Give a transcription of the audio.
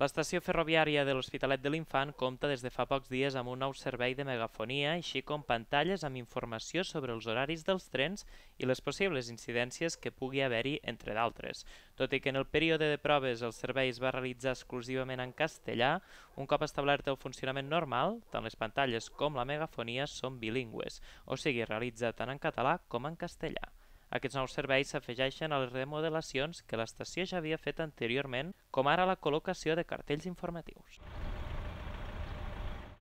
L'estació ferroviària de l'Hospitalet de l'Infant compta des de fa pocs dies amb un nou servei de megafonia, així com pantalles amb informació sobre els horaris dels trens i les possibles incidències que pugui haver-hi, entre d'altres. Tot i que en el període de proves el servei es va realitzar exclusivament en castellà, un cop establert el funcionament normal, tant les pantalles com la megafonia són bilingües, o sigui, realitza tant en català com en castellà. Aquests nous serveis s'afegeixen a les remodelacions que l'estació ja havia fet anteriorment, com ara la col·locació de cartells informatius.